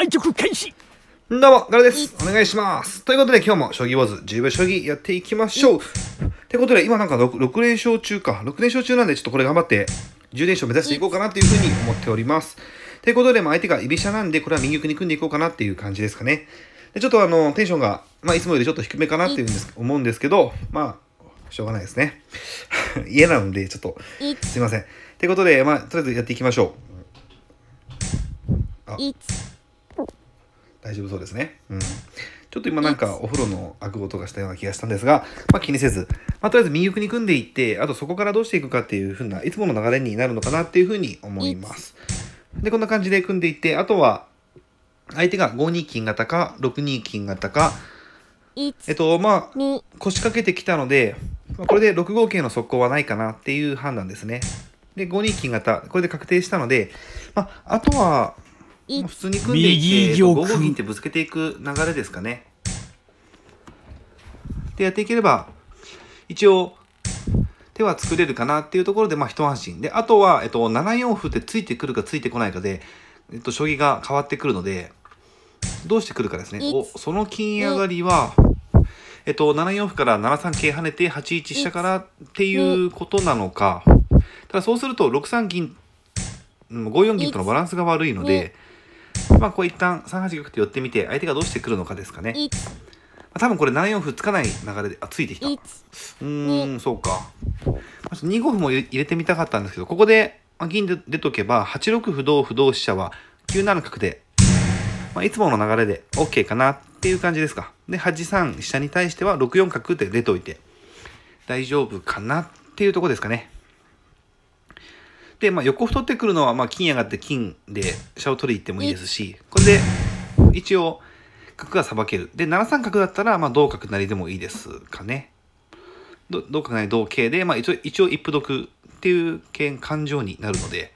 対局開始どうも、ガラです。お願いします。ということで、今日も将棋ウォーズ10秒将棋やっていきましょう。ってことで、今なんか 6, 6連勝中か。6連勝中なんで、ちょっとこれ頑張って、10連勝目指していこうかなというふうに思っております。ということで、まあ、相手が居飛車なんで、これは右玉に組んでいこうかなっていう感じですかね。でちょっとあの、テンションが、まあ、いつもよりちょっと低めかなっていうんです思うんですけど、まあ、しょうがないですね。家なんで、ちょっと、すいません。ということで、まあ、とりあえずやっていきましょう。あ大丈夫そうですね。うん。ちょっと今なんかお風呂の開く音がしたような気がしたんですが、まあ、気にせず、まあ、とりあえず右奥に組んでいって、あとそこからどうしていくかっていうふうな、いつもの流れになるのかなっていうふうに思います。で、こんな感じで組んでいって、あとは、相手が5二金型か、6二金型か、えっと、まあ、腰掛けてきたので、まあ、これで6五桂の速攻はないかなっていう判断ですね。で、5二金型、これで確定したので、まあ、あとは、普通に組んでいって5五銀ってぶつけていく流れですかね。でやっていければ一応手は作れるかなっていうところでまあ一安心であとは、えっと、7四歩ってついてくるかついてこないかで、えっと、将棋が変わってくるのでどうしてくるかですね。おその金上がりはえっと、7四歩から7三桂跳ねて8一飛車からっていうことなのかただそうすると6三銀5四銀とのバランスが悪いのでまあこう一旦3八玉と寄ってみて相手がどうしてくるのかですかね、まあ、多分これ7四歩つかない流れであついてきたうんそうか、まあ、2五歩も入れてみたかったんですけどここで銀で出とけば8六歩同歩同飛車は9七角で、まあ、いつもの流れで OK かなっていう感じですかで8三飛車に対しては6四角って出ておいて大丈夫かなっていうとこですかね、まあ、横歩取ってくるのは、まあ、金上がって金で飛車を取り行ってもいいですし、これで、一応、角がさばける。で、7三角だったら、まあ、同角成でもいいですかね。同角成同桂で、まあ、一応、一応一歩得っていう感情になるので、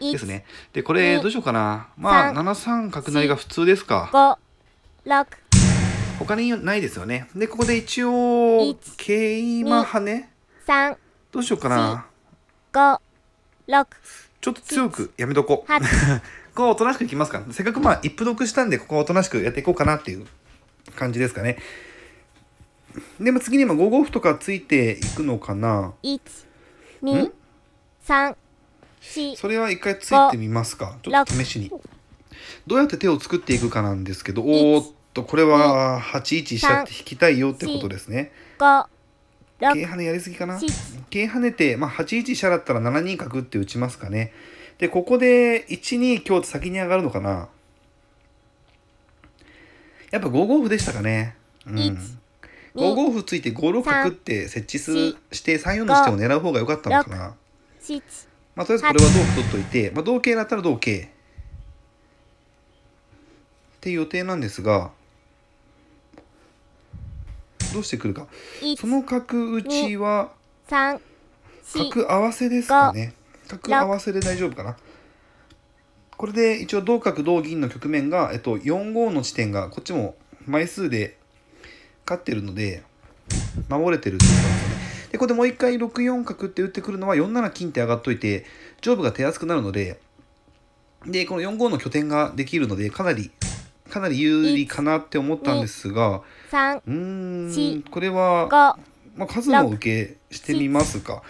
ですね。で、これ、どうしようかな。まあ、7三角成が普通ですか。5、6。他にないですよね。で、ここで一応、桂馬跳ね。3。どうしようかな。5。六。ちょっと強くやめとこう。ここはおとなしくいきますか。せっかくまあ一歩読したんで、ここはおとなしくやっていこうかなっていう感じですかね。でも次にも5五歩とかついていくのかな。一、二、三、四。それは一回ついてみますか。ちょっと試しに。どうやって手を作っていくかなんですけど、おーっとこれは8一飛車って引きたいよってことですね。5桂跳ねやりすぎかな桂跳ねて、まあ、8一飛車だったら7二角って打ちますかねでここで1二香って先に上がるのかなやっぱ5五歩でしたかねうん5五歩ついて5六角って設置すして3四の地点を狙う方が良かったのかなまあとりあえずこれは同歩取っといて、まあ、同桂だったら同桂っていう予定なんですがどうしてくるかその角打ちは角合わせですかね角合わせで大丈夫かなこれで一応同角同銀の局面が、えっと、4五の地点がこっちも枚数で勝ってるので守れてるってことなんですよねでここでもう一回6四角って打ってくるのは4七金って上がっといて上部が手厚くなるのででこの4五の拠点ができるのでかなりかなり有利かなって思ったんですがうんこれは、まあ、数も受けしてみますか、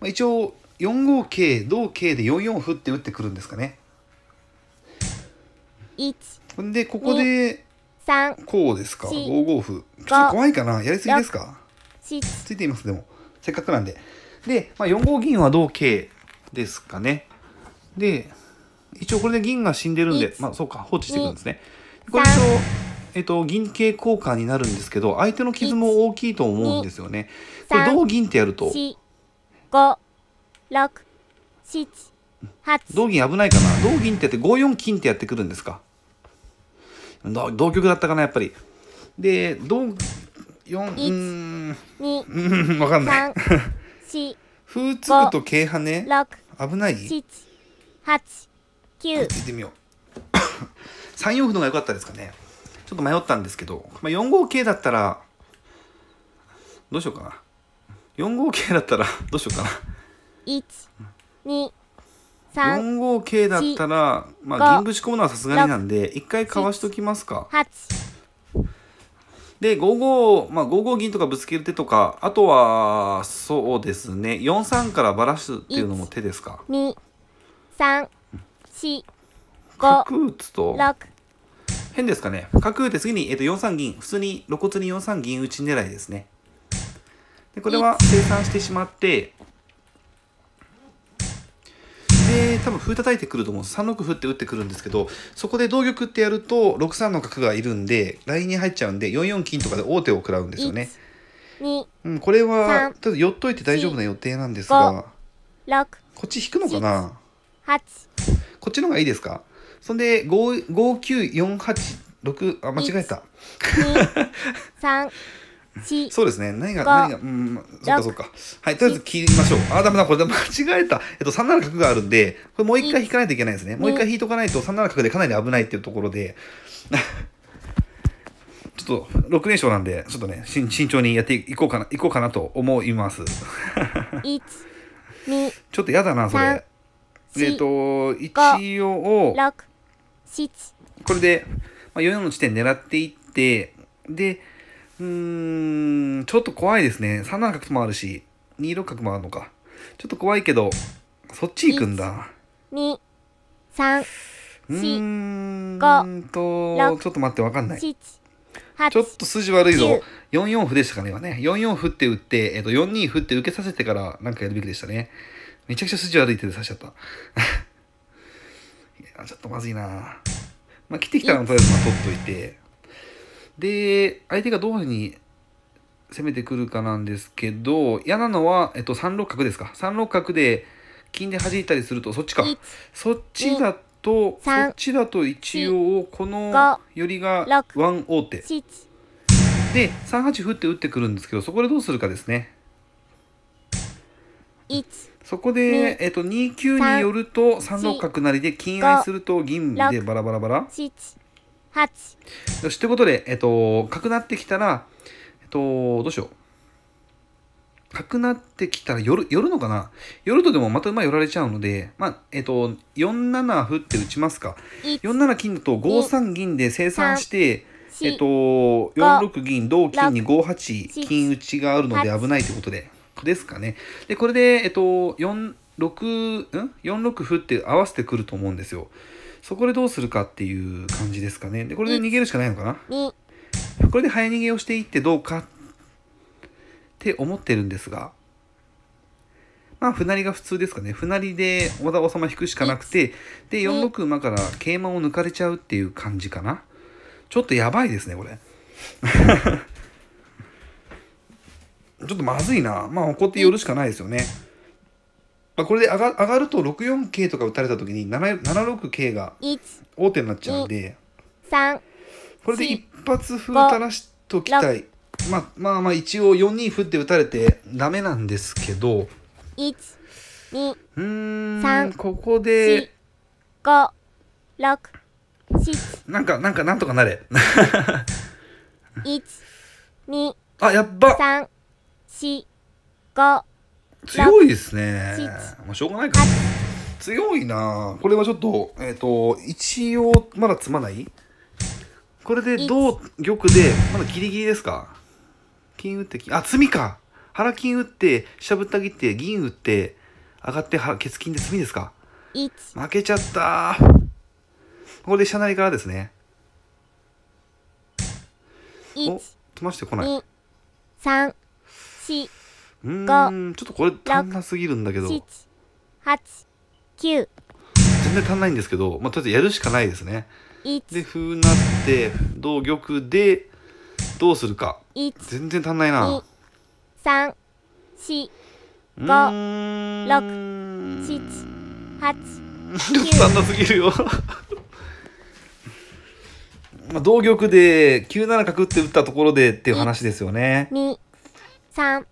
まあ、一応4五桂同桂で4四歩って打ってくるんですかね。んでここでこうですか5五歩ちょっと怖いかなやりすぎですかついていますでもせっかくなんで。で、まあ、4五銀は同桂ですかね。で一応これで銀が死んでるんでまあそうか放置していくんですね。これと、えっと、銀桂交換になるんですけど、相手の傷も大きいと思うんですよね。これ、同銀ってやると。同銀危ないかな同銀ってやって5四金ってやってくるんですか同局だったかなやっぱり。で、同、四うん、うん、わかんない。4、風つくと桂跳ね。危ない ?7、8、9。行ってみよう。3 四歩のが良かったですかねちょっと迷ったんですけど、まあ、4五桂だったらどうしようかな4五桂だったら どうしようかな1二。三。4五桂だったらまあ銀ぶち込むのはさすがになんで一回かわしときますかで5五、まあ、5五銀とかぶつける手とかあとはそうですね4三からばらすっていうのも手ですか。角打つと変ですかね角打って次に、えー、と4三銀普通に露骨に4三銀打ち狙いですねでこれは生産してしまってで多分歩叩いてくると思う3六歩って打ってくるんですけどそこで同玉ってやると6三の角がいるんでラインに入っちゃうんで4四金とかで王手を食らうんですよね。うん、これはただ寄っといて大丈夫な予定なんですがこっち引くのかなこっちの方がいいですかそんで59486あ間違えた3 そうですね何が何がうんそっかそっかはいとりあえず切りましょうあダメだこれ間違えた、えっと、3七角があるんでこれもう一回引かないといけないですねもう一回引いとかないと3七角でかなり危ないっていうところでちょっと6連勝なんでちょっとね慎重にやっていこうかないこうかなと思います ちょっとやだなそれえっ、ー、と一応6これで、まあ、4の地点狙っていって、で、うーん、ちょっと怖いですね。3七角もあるし、2六角もあるのか。ちょっと怖いけど、そっち行くんだ。2、3、4、と、ちょっと待って、わかんない。ちょっと筋悪いぞ。4四歩でしたかね、今ね。4四歩って打って、えっ、と、4二歩って受けさせてからなんかやるべきでしたね。めちゃくちゃ筋悪い手で刺しちゃった。あ、ちょっとまずいな。まあ、切ってきたらとりあえずまあ取っといて。で、相手がどういうふうに攻めてくるかなんですけど、嫌なのは、えっと、3六角ですか。3六角で、金で弾いたりすると、そっちか。そっちだと、そっちだと一応、この寄りがワン王手。で、3八歩って打ってくるんですけど、そこでどうするかですね。1そこで、えっと、2九によると3六角成で金合いすると銀でバラバラバラ。よしということで、えっと、角なってきたら、えっと、どうしよう。角なってきたら寄る寄るのかな寄るとでもまた馬寄られちゃうので、まあ、えっと、4七歩って打ちますか。4七金だと5三銀で清算して、えっと、4六銀同金に5八金打ちがあるので危ないということで。ですかね。で、これで、えっと、4、6ん4六歩って合わせてくると思うんですよ。そこでどうするかっていう感じですかね。で、これで逃げるしかないのかなこれで早逃げをしていってどうかって思ってるんですが、まあ、歩成りが普通ですかね。歩成りで小田王様引くしかなくて、で、4六馬から桂馬を抜かれちゃうっていう感じかな。ちょっとやばいですね、これ。ちょっとまずいな。まあ、こって寄るしかないですよね。まあ、これで上が上がると6四桂とか打たれた時に7六桂が王手になっちゃうんで、これで一発歩垂らしときたい。まあまあまあ一応4二歩って打たれてダメなんですけど、うん、ここで、5、6、7。なんか、なんか、なんとかなれ。1、2、あ、やっば。3、四五強いですね。まあ、しょうがないか強いなこれはちょっと、えっ、ー、と、一応、まだ詰まないこれで、同玉で、まだギリギリですか金打って、あ、詰みか腹金打って、ゃぶった切って、銀打って、上がって、血金で詰みですか負けちゃったここで飛車成からですね。お、詰ましてこない。3ちょっとこれ足んなすぎるんだけど全然足んないんですけど、まあ、とりあえずやるしかないですねで歩なって同玉でどうするか全然足んないな三四五六七八ちょっと足んなすぎるよ まあ同玉で9七角って打ったところでっていう話ですよね。2三、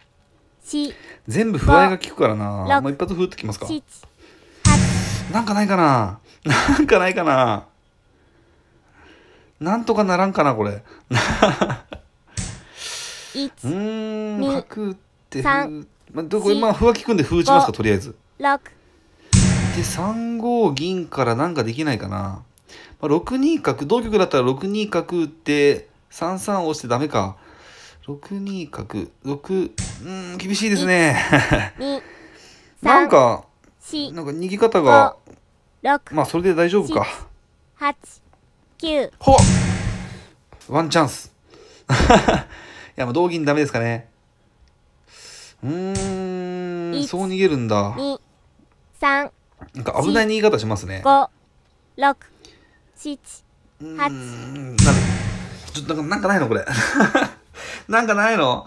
四、全部不合が効くからな。もう一発ふーってきますか。七、八。なんかないかな。なんかないかな。なんとかならんかな、これ。一うん、書くって。三。まあ、どこ、まあ、歩は利くんで、歩打ちますか、とりあえず。で、三五銀からなんかできないかな。まあ、六二角、同玉だったら、六二角打って。三三押してダメか。6二角6うん厳しいですね なんかなんか逃げ方がまあそれで大丈夫か八九ほワンチャンス いやもう同銀ダメですかねうんそう逃げるんだ三なんか危ない逃げ方しますね567うんなんかちょっとなんかないのこれなんかないの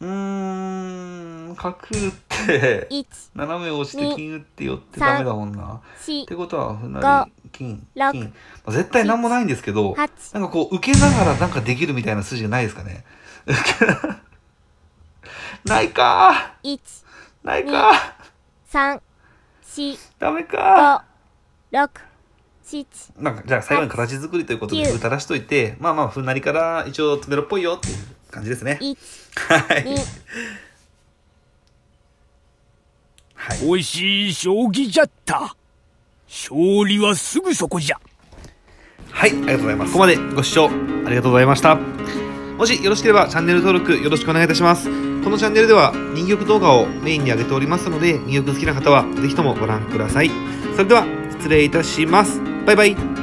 うーん、角打って、斜め押して金打って寄ってダメだもんな。ってことは、船に金、金。まあ、絶対なんもないんですけど、なんかこう、受けながらなんかできるみたいな筋がないですかね。ないかー。ないかー。3、4、ダメかー。5、6、なんかじゃあ最後に形作りということで歌らしといてまあまあふんなりから一応つめろっぽいよっていう感じですね。はい。はい、美味しい将棋じゃった。勝利はすぐそこじゃ。はい、ありがとうございます。ここまでご視聴ありがとうございました。もしよろしければチャンネル登録よろしくお願いいたします。このチャンネルでは人玉動画をメインに上げておりますので、人玉好きな方はぜひともご覧ください。それでは失礼いたします。バイバイ。